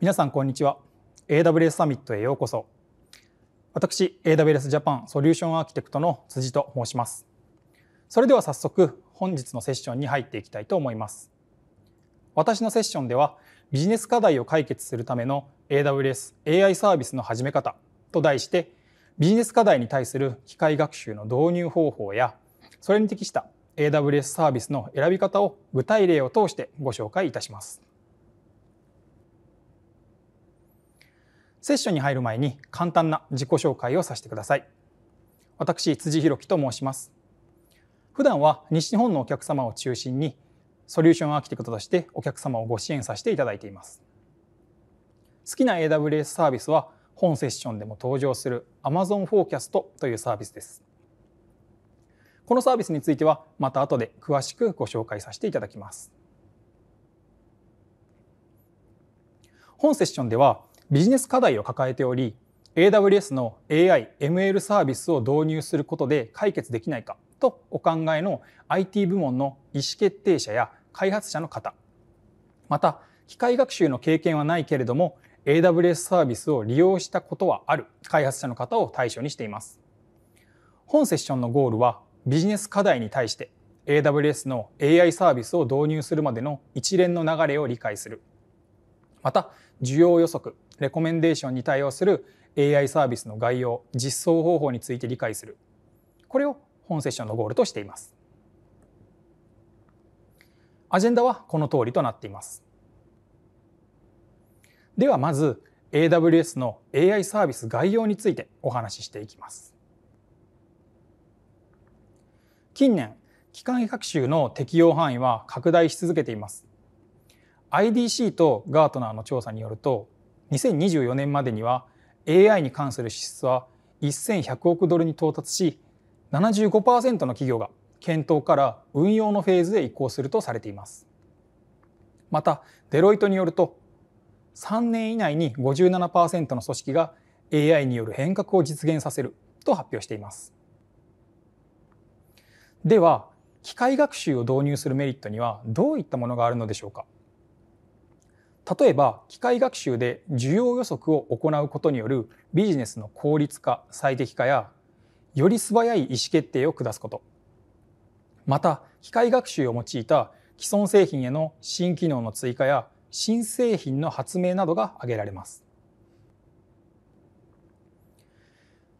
皆さんこんにちは AWS サミットへようこそ私 AWS ジャパンソリューションアーキテクトの辻と申しますそれでは早速本日のセッションに入っていきたいと思います私のセッションではビジネス課題を解決するための AWS AI サービスの始め方と題してビジネス課題に対する機械学習の導入方法やそれに適した AWS サービスの選び方を具体例を通してご紹介いたしますセッションに入る前に簡単な自己紹介をさせてください私辻弘樹と申します普段は西日本のお客様を中心にソリューションアーキテクトとしてお客様をご支援させていただいています好きな AWS サービスは本セッションでも登場する Amazon フォーキャストというサービスですこのサービスについてはまた後で詳しくご紹介させていただきます本セッションではビジネス課題を抱えており AWS の AI、ML サービスを導入することで解決できないかとお考えの IT 部門の意思決定者や開発者の方また機械学習の経験はないけれども AWS サービスを利用したことはある開発者の方を対象にしています本セッションのゴールはビジネス課題に対して AWS の AI サービスを導入するまでの一連の流れを理解するまた需要予測レコメンデーションに対応する AI サービスの概要実装方法について理解するこれを本セッションのゴールとしていますアジェンダはこの通りとなっていますではまず AWS の AI サービス概要についてお話ししていきます近年機械学習の適用範囲は拡大し続けています IDC とガートナーの調査によると2024年までには AI に関する支出は1100億ドルに到達し75%の企業が検討から運用のフェーズで移行するとされていますまたデロイトによると3年以内に57%の組織が AI による変革を実現させると発表していますでは機械学習を導入するメリットにはどういったものがあるのでしょうか例えば機械学習で需要予測を行うことによるビジネスの効率化最適化やより素早い意思決定を下すことまた機械学習を用いた既存製品への新機能の追加や新製品の発明などが挙げられます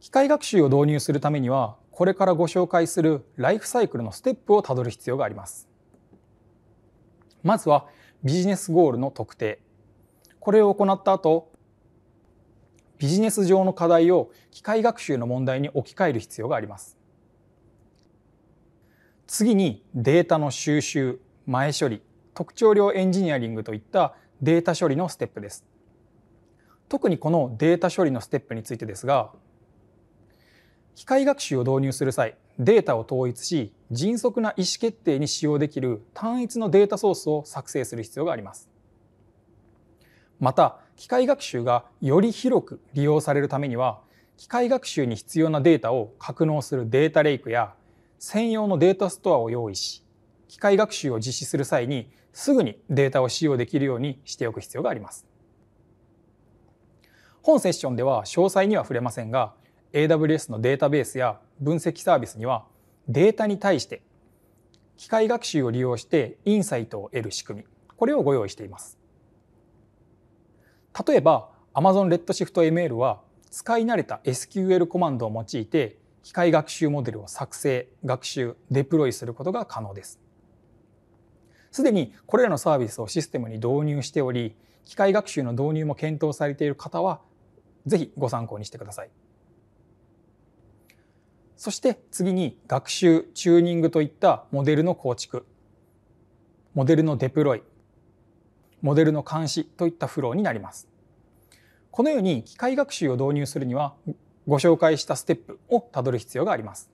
機械学習を導入するためにはこれからご紹介するライフサイクルのステップをたどる必要がありますまずはビジネスゴールの特定これを行った後ビジネス上の課題を機械学習の問題に置き換える必要があります次にデータの収集前処理特徴量エンジニアリングといったデータ処理のステップです特にこのデータ処理のステップについてですが機械学習を導入する際データを統一し迅速な意思決定に使用できる単一のデータソースを作成する必要があります。また機械学習がより広く利用されるためには機械学習に必要なデータを格納するデータレイクや専用のデータストアを用意し機械学習を実施する際にすぐにデータを使用できるようにしておく必要があります。本セッションでは詳細には触れませんが AWS のデータベースや分析サービスにはデータに対して機械学習を利用してインサイトを得る仕組みこれをご用意しています例えば Amazon RedShiftML は使い慣れた SQL コマンドを用いて機械学習モデルを作成学習デプロイすることが可能ですすでにこれらのサービスをシステムに導入しており機械学習の導入も検討されている方は是非ご参考にしてください。そして次に学習チューニングといったモデルの構築モデルのデプロイモデルの監視といったフローになりますこのように機械学習を導入するにはご紹介したステップをたどる必要があります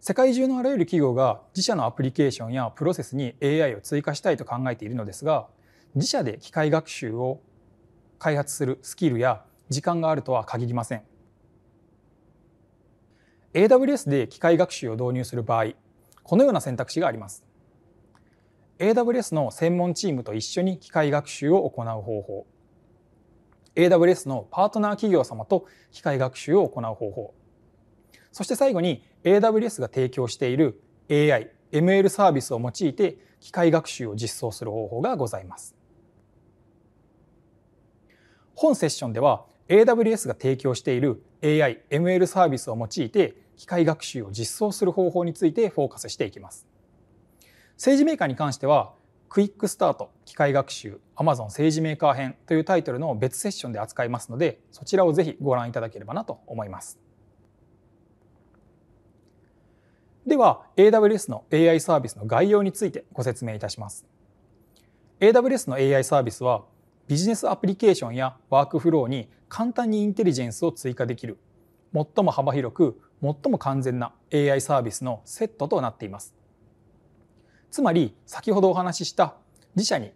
世界中のあらゆる企業が自社のアプリケーションやプロセスに AI を追加したいと考えているのですが自社で機械学習を開発するスキルや時間があるとは限りません AWS で機械学習を導入する場合このような選択肢があります AWS の専門チームと一緒に機械学習を行う方法 AWS のパートナー企業様と機械学習を行う方法そして最後に AWS が提供している AI、ML サービスを用いて機械学習を実装する方法がございます。本セッションでは AWS が提供している AI、ML サービスを用いて機械学習を実装する方法についてフォーカスしていきます。政治メーカーに関しては、クイックスタート機械学習 Amazon 政治メーカー編というタイトルの別セッションで扱いますので、そちらをぜひご覧いただければなと思います。では、AWS の AI サービスの概要についてご説明いたします。AWS の AI サービスはビジネスアプリケーションやワークフローに簡単にインテリジェンスを追加できる最も幅広く最も完全な AI サービスのセットとなっていますつまり先ほどお話しした自社に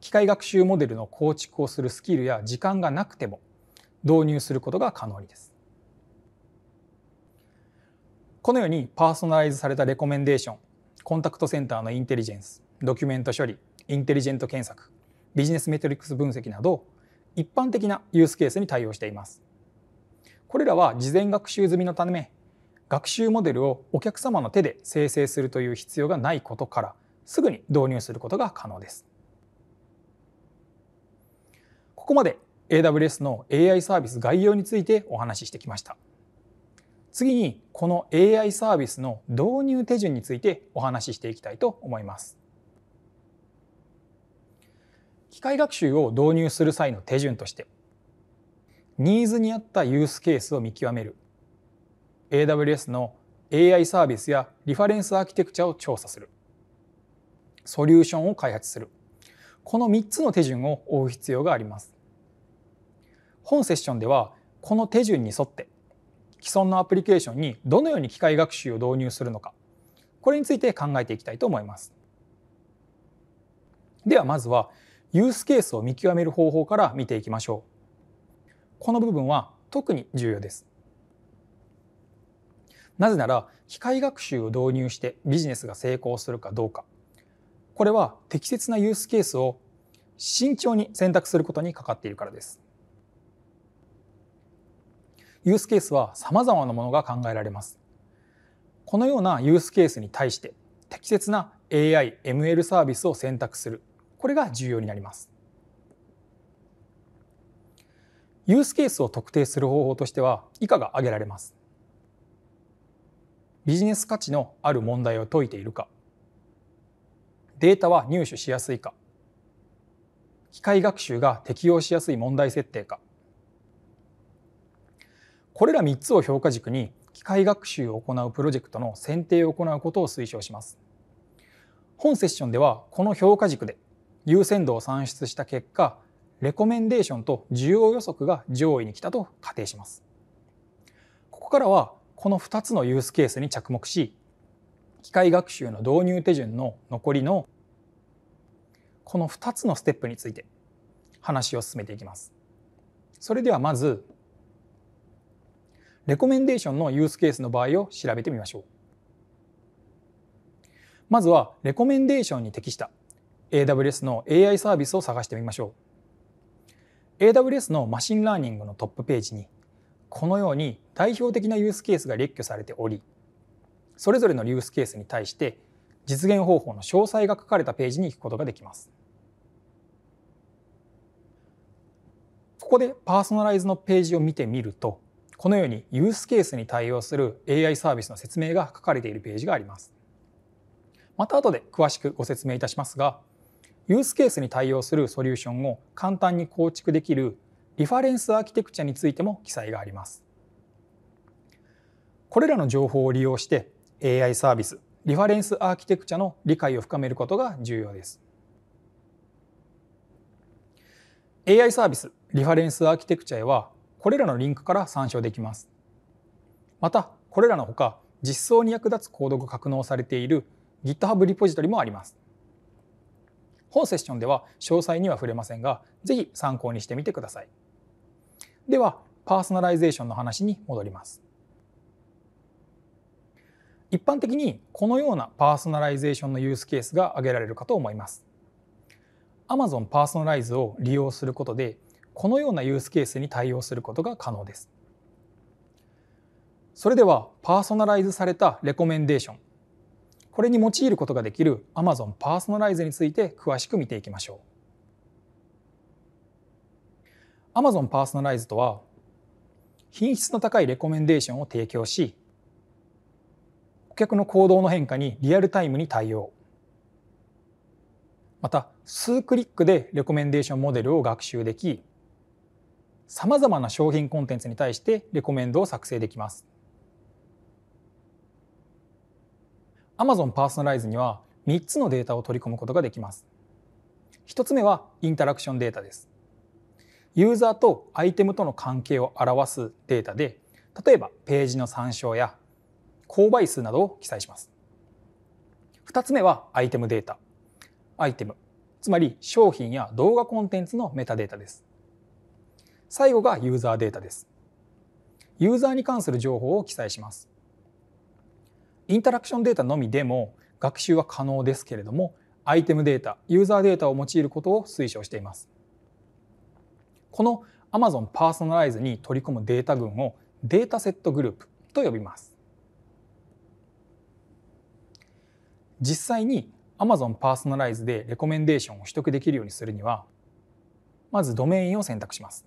機械学習モデルの構築をするスキルや時間がなくても導入することが可能ですこのようにパーソナライズされたレコメンデーションコンタクトセンターのインテリジェンスドキュメント処理インテリジェント検索ビジネスメトリックス分析など一般的なユースケースに対応しています。これらは事前学習済みのため学習モデルをお客様の手で生成するという必要がないことからすぐに導入することが可能です。ここまで AWS の AI サービス概要についてお話ししてきました。次にこの AI サービスの導入手順についてお話ししていきたいと思います。機械学習を導入する際の手順としてニーズに合ったユースケースを見極める AWS の AI サービスやリファレンスアーキテクチャを調査するソリューションを開発するこの3つの手順を追う必要があります本セッションではこの手順に沿って既存のアプリケーションにどのように機械学習を導入するのかこれについて考えていきたいと思いますではまずはユースケースを見極める方法から見ていきましょう。この部分は特に重要です。なぜなら機械学習を導入してビジネスが成功するかどうかこれは適切なユースケースを慎重に選択することにかかっているからです。ユースケースは様々なものが考えられます。このようなユースケースに対して適切な AI、ML サービスを選択するこれが重要になります。ユースケースを特定する方法としては以下が挙げられます。ビジネス価値のある問題を解いているか、データは入手しやすいか、機械学習が適用しやすい問題設定か、これら3つを評価軸に機械学習を行うプロジェクトの選定を行うことを推奨します。本セッションではこの評価軸で優先度を算出した結果レコメンデーションと需要予測が上位に来たと仮定します。ここからはこの2つのユースケースに着目し機械学習の導入手順の残りのこの2つのステップについて話を進めていきます。それではまずレコメンデーションのユースケースの場合を調べてみましょう。まずはレコメンデーションに適した AWS の AI サービスを探してみましょう AWS のマシンラーニングのトップページにこのように代表的なユースケースが列挙されておりそれぞれのユースケースに対して実現方法の詳細が書かれたページに行くことができますここでパーソナライズのページを見てみるとこのようにユースケースに対応する AI サービスの説明が書かれているページがありますまた後で詳しくご説明いたしますがユースケースに対応するソリューションを簡単に構築できるリファレンスアーキテクチャについても記載があります。これらの情報を利用して AI サービスリファレンスアーキテクチャの理解を深めることが重要です。AI サービスリファレンスアーキテクチャへはこれらのリンクから参照できます。またこれらのほか実装に役立つコードが格納されている GitHub リポジトリもあります。本セッションでは詳細には触れませんが是非参考にしてみてください。ではパーソナライゼーションの話に戻ります。一般的にこのようなパーソナライゼーションのユースケースが挙げられるかと思います。Amazon パーソナライズを利用することでこのようなユースケースに対応することが可能です。それではパーソナライズされたレコメンデーションこれに用いることができる Amazon パーソナライズについて詳しく見ていきましょう Amazon パーソナライズとは品質の高いレコメンデーションを提供し顧客の行動の変化にリアルタイムに対応また数クリックでレコメンデーションモデルを学習できさまざまな商品コンテンツに対してレコメンドを作成できます Amazon パーソナライズには3つのデータを取り込むことができます。1つ目はインタラクションデータです。ユーザーとアイテムとの関係を表すデータで、例えばページの参照や購買数などを記載します。2つ目はアイテムデータ。アイテム、つまり商品や動画コンテンツのメタデータです。最後がユーザーデータです。ユーザーに関する情報を記載します。インタラクションデータのみでも学習は可能ですけれどもアイテムデータユーザーデータを用いることを推奨していますこの Amazon パーソナライズに取り込むデータ群をデータセットグループと呼びます実際に Amazon パーソナライズでレコメンデーションを取得できるようにするにはまずドメインを選択します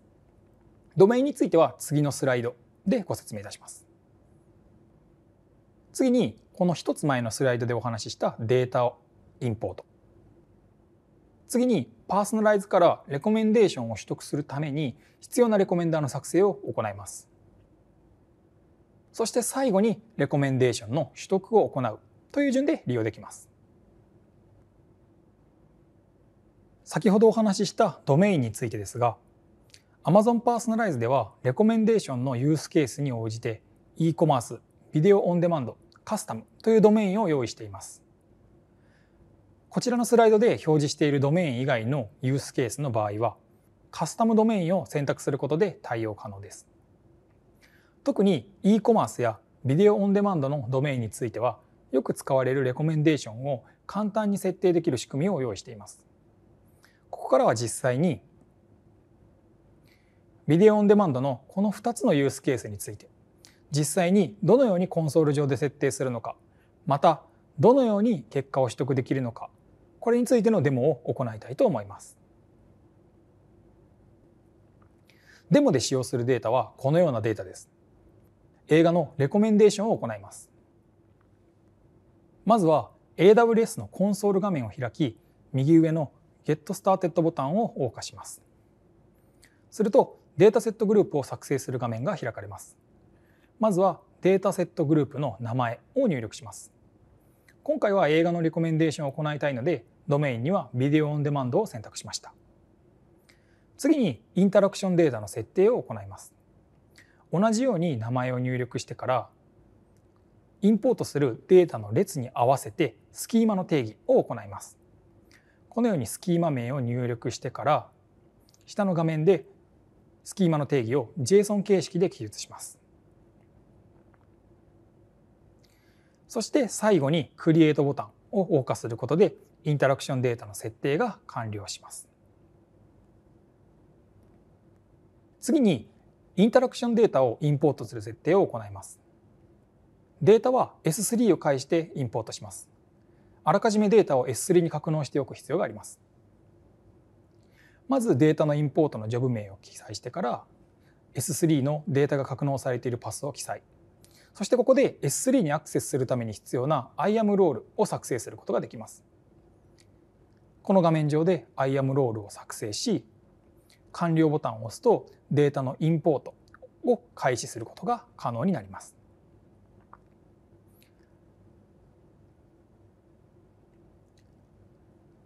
ドメインについては次のスライドでご説明いたします次にこの1つ前のスライドでお話ししたデータをインポート次にパーソナライズからレコメンデーションを取得するために必要なレコメンダーの作成を行いますそして最後にレコメンデーションの取得を行うという順で利用できます先ほどお話ししたドメインについてですが Amazon パーソナライズではレコメンデーションのユースケースに応じて e コマースビデオオンデマンドカスタムというドメインを用意しています。こちらのスライドで表示しているドメイン以外のユースケースの場合はカスタムドメインを選択することで対応可能です。特に e コマースやビデオオンデマンドのドメインについてはよく使われるレコメンデーションを簡単に設定できる仕組みを用意しています。ここからは実際にビデオオンデマンドのこの2つのユースケースについて実際にどのようにコンソール上で設定するのかまたどのように結果を取得できるのかこれについてのデモを行いたいと思います。デモで使用するデータはこのようなデータです。映画のレコメンデーションを行います。まずは AWS のコンソール画面を開き右上の Get Started ボタンを謳歌します。するとデータセットグループを作成する画面が開かれます。まずはデータセットグループの名前を入力します今回は映画のレコメンデーションを行いたいのでドメインにはビデオオンデマンドを選択しました次にインタラクションデータの設定を行います同じように名前を入力してからインポートするデータの列に合わせてスキーマの定義を行いますこのようにスキーマ名を入力してから下の画面でスキーマの定義を JSON 形式で記述しますそして最後にクリエイトボタンを謳歌することでインタラクションデータの設定が完了します。次にインタラクションデータをインポートする設定を行います。データは S3 を介してインポートします。あらかじめデータを S3 に格納しておく必要があります。まずデータのインポートのジョブ名を記載してから S3 のデータが格納されているパスを記載そしてここで S3 にアクセスするために必要な IAM ロールを作成することができます。この画面上で IAM ロールを作成し完了ボタンを押すとデータのインポートを開始することが可能になります。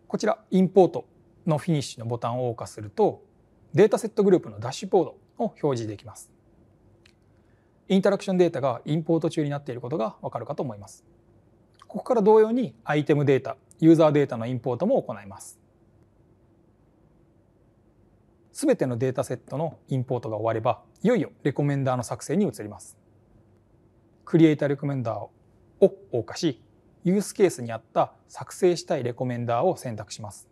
こちらインポートのフィニッシュのボタンを謳歌するとデータセットグループのダッシュボードを表示できます。インタラクションデータがインポート中になっていることがわかるかと思います。ここから同様にアイテムデータ、ユーザーデータのインポートも行います。すべてのデータセットのインポートが終われば、いよいよレコメンダーの作成に移ります。クリエイターレコメンダーを謳歌し、ユースケースに合った作成したいレコメンダーを選択します。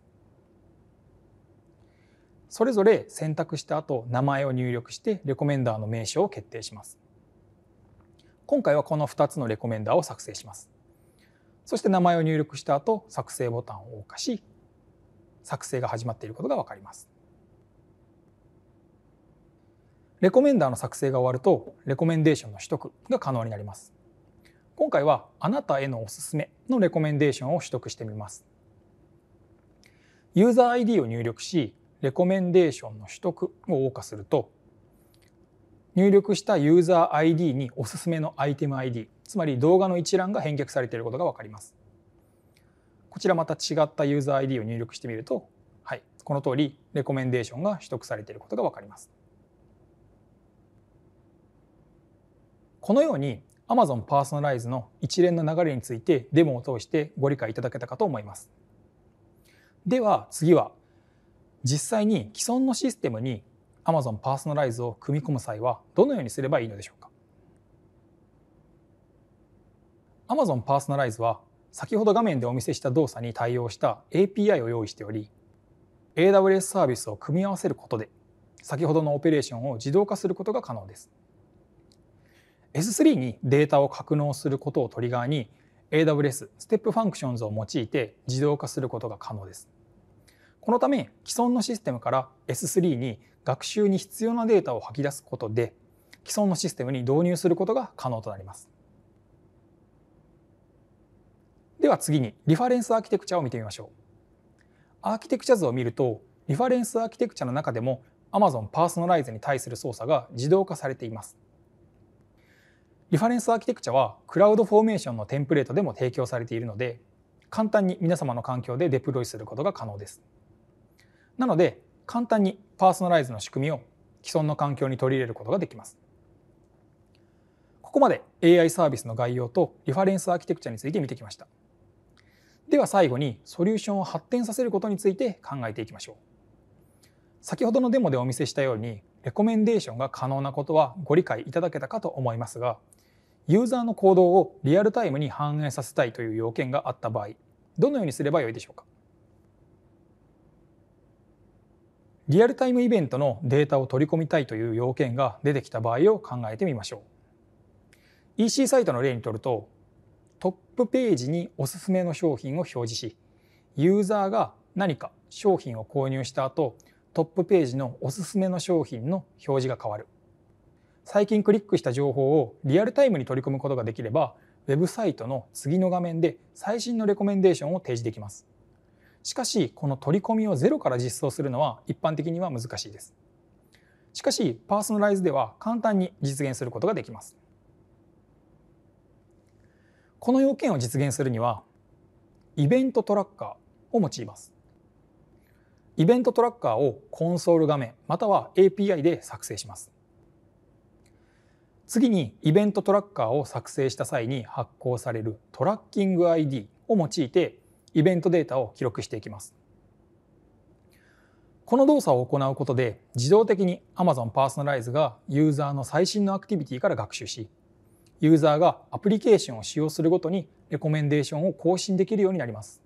それぞれ選択した後、名前を入力してレコメンダーの名称を決定します。今回はこの2つのレコメンダーを作成します。そして名前を入力した後作成ボタンを謳歌し作成が始まっていることが分かります。レコメンダーの作成が終わるとレコメンデーションの取得が可能になります。今回はあなたへのおすすめのレコメンデーションを取得してみます。ユーザー ID を入力しレコメンデーションの取得を謳歌すると入力したユーザー ID におすすめのアイテム ID つまり動画の一覧が返却されていることが分かりますこちらまた違ったユーザー ID を入力してみると、はい、この通りレコメンデーションが取得されていることが分かりますこのように Amazon パーソナライズの一連の流れについてデモを通してご理解いただけたかと思いますでは次は実際に既存のシステムに Amazon パーソナライズを組み込む際はどのようにすればいいのでしょうか Amazon パーソナライズは先ほど画面でお見せした動作に対応した API を用意しており AWS サービスを組み合わせることで先ほどのオペレーションを自動化することが可能です S3 にデータを格納することをトリガーに AWS ステップファンクションズを用いて自動化することが可能ですこのため既存のシステムから S3 に学習に必要なデータを吐き出すことで既存のシステムに導入することが可能となります。では次にリファレンスアーキテクチャを見てみましょう。アーキテクチャ図を見るとリファレンスアーキテクチャの中でも Amazon パーソナライズに対する操作が自動化されています。リファレンスアーキテクチャはクラウドフォーメーションのテンプレートでも提供されているので簡単に皆様の環境でデプロイすることが可能です。なので簡単にパーソナライズの仕組みを既存の環境に取り入れることができます。ここまで AI サービスの概要とリファレンスアーキテクチャについて見てきました。では最後にソリューションを発展させることについて考えていきましょう。先ほどのデモでお見せしたようにレコメンデーションが可能なことはご理解いただけたかと思いますがユーザーの行動をリアルタイムに反映させたいという要件があった場合どのようにすればよいでしょうかリアルタイムイベントのデータを取り込みたいという要件が出てきた場合を考えてみましょう。EC サイトの例にとると、トップページにおすすめの商品を表示し、ユーザーが何か商品を購入した後、トップページのおすすめの商品の表示が変わる。最近クリックした情報をリアルタイムに取り込むことができれば、ウェブサイトの次の画面で最新のレコメンデーションを提示できます。しかしこの取り込みをゼロから実装するのは一般的には難しいですしかしパーソナライズでは簡単に実現することができますこの要件を実現するにはイベントトラッカーを用いますイベントトラッカーをコンソール画面または API で作成します次にイベントトラッカーを作成した際に発行されるトラッキング ID を用いてイベントデータを記録していきます。この動作を行うことで自動的に Amazon パーソナライズがユーザーの最新のアクティビティから学習しユーザーがアプリケーションを使用するごとにレコメンデーションを更新できるようになります。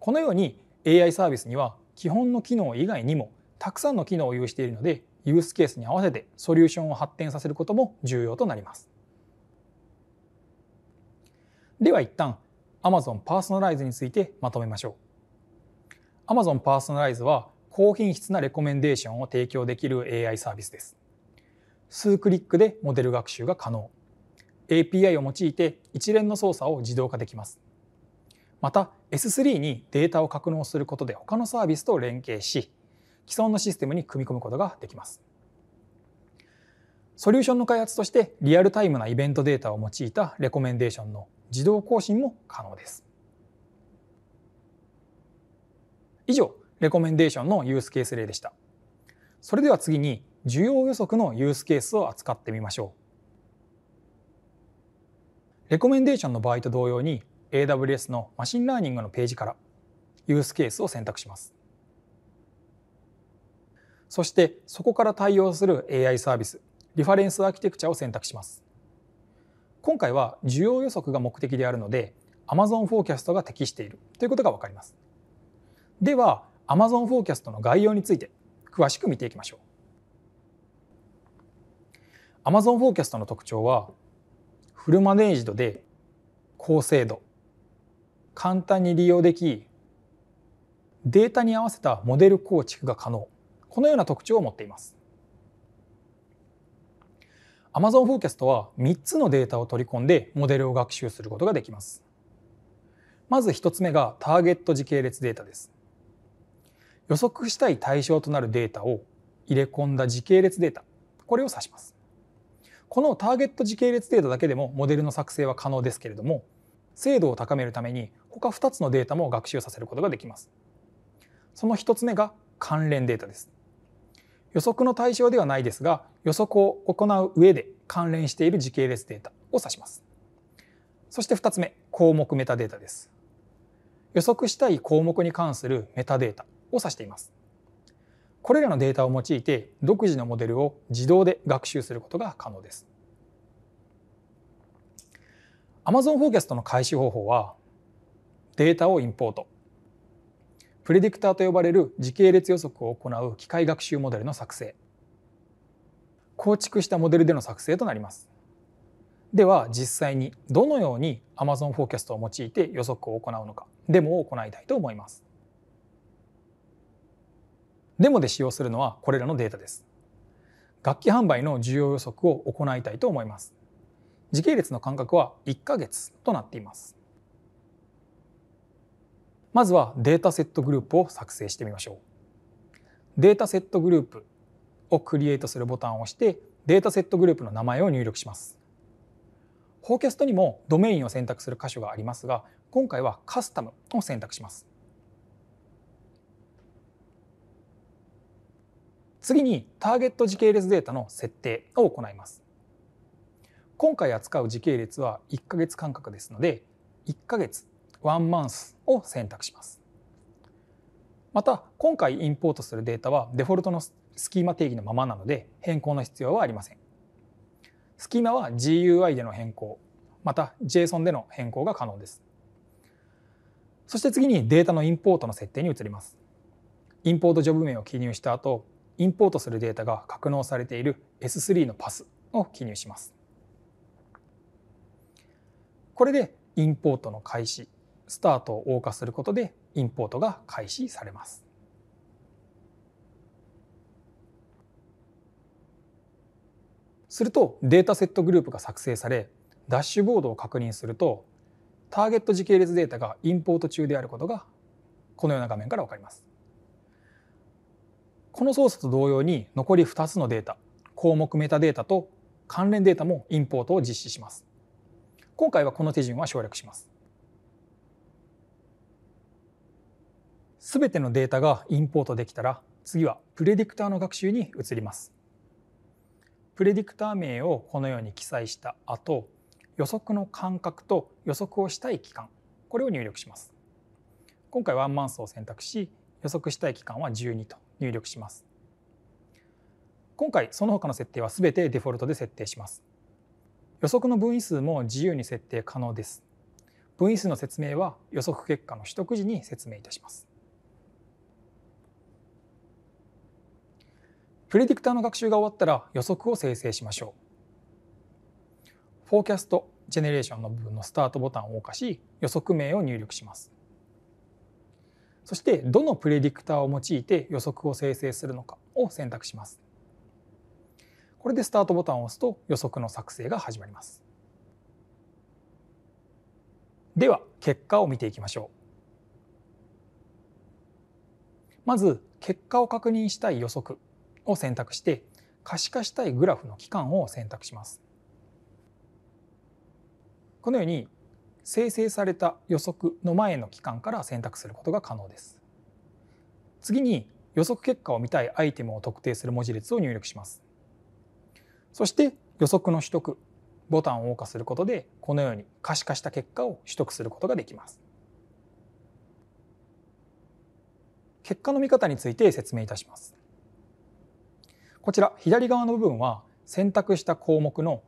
このように AI サービスには基本の機能以外にもたくさんの機能を有しているのでユースケースに合わせてソリューションを発展させることも重要となります。では一旦 Amazon パーソナライズについてまとめましょう。Amazon パーソナライズは高品質なレコメンデーションを提供できる AI サービスです。数クリックでモデル学習が可能。API を用いて一連の操作を自動化できます。また S3 にデータを格納することで他のサービスと連携し既存のシステムに組み込むことができますソリューションの開発としてリアルタイムなイベントデータを用いたレコメンデーションの自動更新も可能です。以上、レコメンデーションのユースケース例でした。それでは次に需要予測のユースケースを扱ってみましょう。レコメンデーションの場合と同様に AWS のマシンラーニングのページからユースケースを選択します。そしてそこから対応する AI サービスリファレンスアーキテクチャを選択します。今回は需要予測が目的であるので Amazon フォーキャストが適しているということが分かります。では Amazon フォーキャストの概要について詳しく見ていきましょう。Amazon フォーキャストの特徴はフルマネージドで高精度簡単に利用できデータに合わせたモデル構築が可能このような特徴を持っています。Amazon Forecast は3つのデータを取り込んでモデルを学習することができます。まず1つ目がターゲット時系列データです。予測したい対象となるデータを入れ込んだ時系列データ、これを指します。このターゲット時系列データだけでもモデルの作成は可能ですけれども、精度を高めるために他2つのデータも学習させることができます。その1つ目が関連データです。予測の対象ではないですが予測を行う上で関連している時系列データを指します。そして2つ目、項目メタデータです。予測したい項目に関するメタデータを指しています。これらのデータを用いて独自のモデルを自動で学習することが可能です。Amazon フォーキャストの開始方法はデータをインポートプレディクターと呼ばれる時系列予測を行う機械学習モデルの作成構築したモデルでの作成となりますでは実際にどのように Amazon フォーキャストを用いて予測を行うのかデモを行いたいと思いますデモで使用するのはこれらのデータです楽器販売の需要予測を行いたいと思います時系列の間隔は1ヶ月となっていますまずはデータセットグループを作成してみましょうデータセットグループをクリエイトするボタンを押してデータセットグループの名前を入力します。フォーキャストにもドメインを選択する箇所がありますが今回はカスタムを選択します。次にターゲット時系列データの設定を行います。今回扱う時系列は1ヶ月間隔ですので1ヶ月ワンマンスを選択します。また今回インポートするデータはデフォルトのスキーマ定義のままなので変更の必要はありません。スキーマは GUI での変更また JSON での変更が可能です。そして次にデータのインポートの設定に移ります。インポートジョブ名を記入した後インポートするデータが格納されている S3 のパスを記入します。これでインポートの開始スタートを謳歌することでインポートが開始されます。するとデータセットグループが作成されダッシュボードを確認するとターゲット時系列データがインポート中であることがこのような画面からわかります。この操作と同様に残り2つのデータ項目メタデータと関連データもインポートを実施します。今回はこの手順は省略します。すべてのデータがインポートできたら次はプレディクターの学習に移ります。プレディクター名をこのように記載した後予測の間隔と予測をしたい期間これを入力します今回ワンマンスを選択し予測したい期間は12と入力します今回その他の設定は全てデフォルトで設定します予測の分位数も自由に設定可能です分位数の説明は予測結果の取得時に説明いたしますプレディクターの学習が終わったら予測を生成しましょう。フォーキャストジェネレーションの部分のスタートボタンを動かし予測名を入力します。そしてどのプレディクターを用いて予測を生成するのかを選択します。これでスタートボタンを押すと予測の作成が始まります。では結果を見ていきましょう。まず結果を確認したい予測を選択して可視化したいグラフの期間を選択します。このように生成された予測の前の期間から選択することが可能です。次に予測結果を見たいアイテムを特定する文字列を入力します。そして予測の取得ボタンを謳歌することでこのように可視化した結果を取得することができます。結果の見方について説明いたします。こちら左側の部分は選択した項目の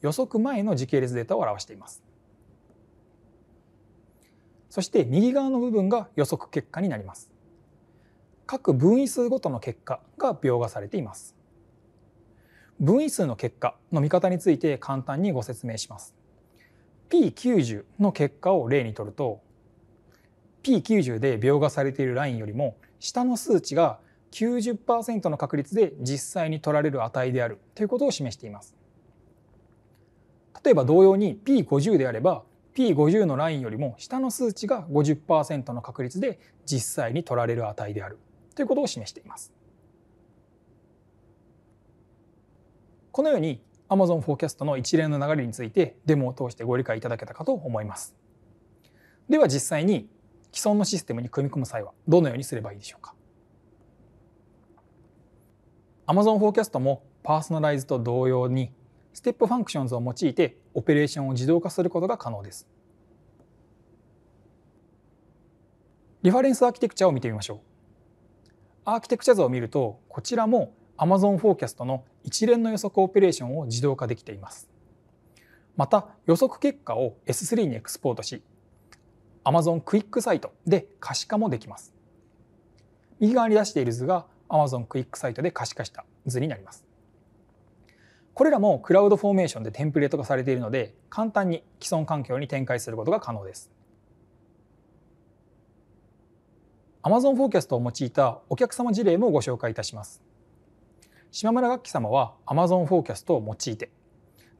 予測前の時系列データを表しています。そして右側の部分が予測結果になります。各分位数ごとの結果が描画されています。分位数の結果の見方について簡単にご説明します。P90 の結果を例にとると P90 で描画されているラインよりも下の数値が90%の確率で実際に取られる値であるということを示しています。例えば同様に P50 であれば P50 のラインよりも下の数値が50%の確率で実際に取られる値であるということを示しています。このように Amazon フォーキャストの一連の流れについてデモを通してご理解いただけたかと思います。では実際に既存のシステムに組み込む際はどのようにすればいいでしょうか。Amazon フォーキャストもパーソナライズと同様にステップファンクションズを用いてオペレーションを自動化することが可能です。リファレンスアーキテクチャを見てみましょう。アーキテクチャ図を見るとこちらも Amazon フォーキャストの一連の予測オペレーションを自動化できています。また予測結果を S3 にエクスポートし Amazon クイックサイトで可視化もできます。右側に出している図が Amazon クイックサイトで可視化した図になりますこれらもクラウドフォーメーションでテンプレート化されているので簡単に既存環境に展開することが可能です Amazon フォーキャストを用いたお客様事例もご紹介いたします島村楽器様は Amazon フォーキャストを用いて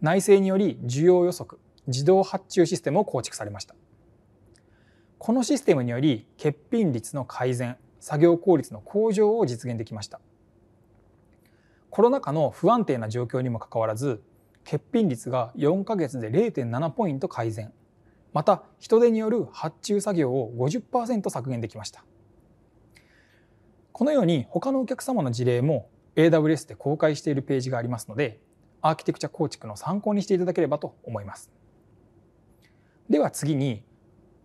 内政により需要予測自動発注システムを構築されましたこのシステムにより欠品率の改善作業効率の向上を実現できましたコロナ禍の不安定な状況にもかかわらず欠品率が4ヶ月で0.7ポイント改善また人手による発注作業を50%削減できましたこのように他のお客様の事例も AWS で公開しているページがありますのでアーキテクチャ構築の参考にしていただければと思いますでは次に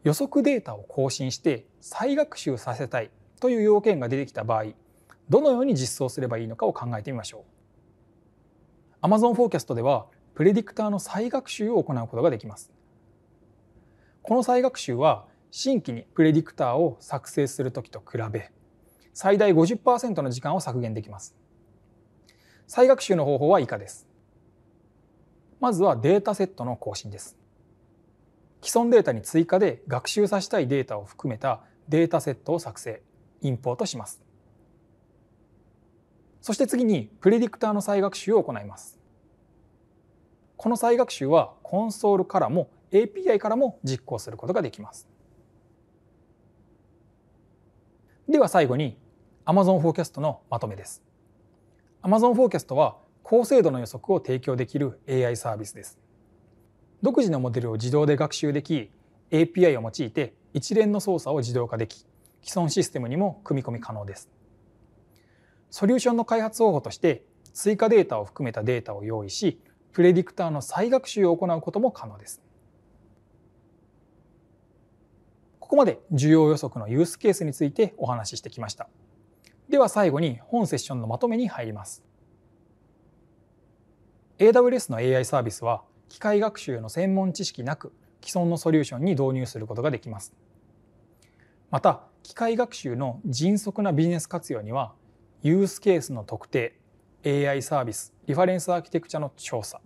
予測データを更新して再学習させたいという要件が出てきた場合どのように実装すればいいのかを考えてみましょう Amazon Forecast ではプレディクターの再学習を行うことができますこの再学習は新規にプレディクターを作成する時と比べ最大50%の時間を削減できます再学習の方法は以下ですまずはデータセットの更新です既存データに追加で学習させたいデータを含めたデータセットを作成インポートします。そして次にプレディクターの再学習を行います。この再学習はコンソールからも API からも実行することができます。では最後に Amazon フォーキャストのまとめです。Amazon フォーキャストは高精度の予測を提供できる AI サービスです。独自のモデルを自動で学習でき API を用いて一連の操作を自動化でき既存システムにも組み込み可能です。ソリューションの開発方法として追加データを含めたデータを用意しプレディクターの再学習を行うことも可能です。ここまで需要予測のユースケースについてお話ししてきました。では最後に本セッションのまとめに入ります。AWS の AI サービスは機械学習の専門知識なく既存のソリューションに導入することができます。また機械学習の迅速なビジネス活用にはユースケースの特定 AI サービスリファレンスアーキテクチャの調査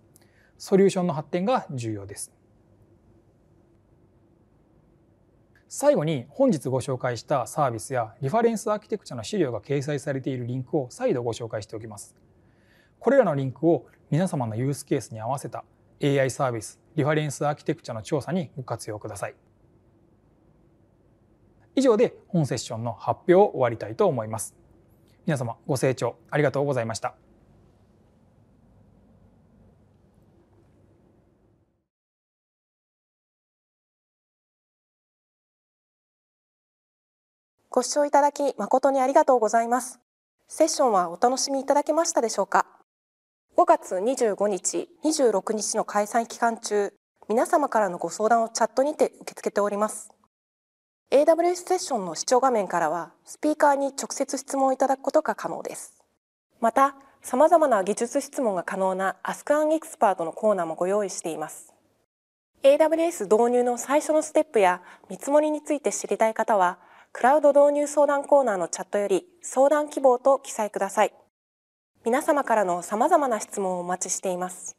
ソリューションの発展が重要です最後に本日ご紹介したサービスやリファレンスアーキテクチャの資料が掲載されているリンクを再度ご紹介しておきますこれらのリンクを皆様のユースケースに合わせた AI サービスリファレンスアーキテクチャの調査にご活用ください。以上で本セッションの発表を終わりたいと思います。皆様ご清聴ありがとうございました。ご視聴いただき誠にありがとうございます。セッションはお楽しみいただけましたでしょうか5月25日26日の開催期間中皆様からのご相談をチャットにて受け付けております AWS セッションの視聴画面からはスピーカーに直接質問いただくことが可能ですまた様々な技術質問が可能な Ask an Expert のコーナーもご用意しています AWS 導入の最初のステップや見積もりについて知りたい方はクラウド導入相談コーナーのチャットより相談希望と記載ください皆様からの様々な質問をお待ちしています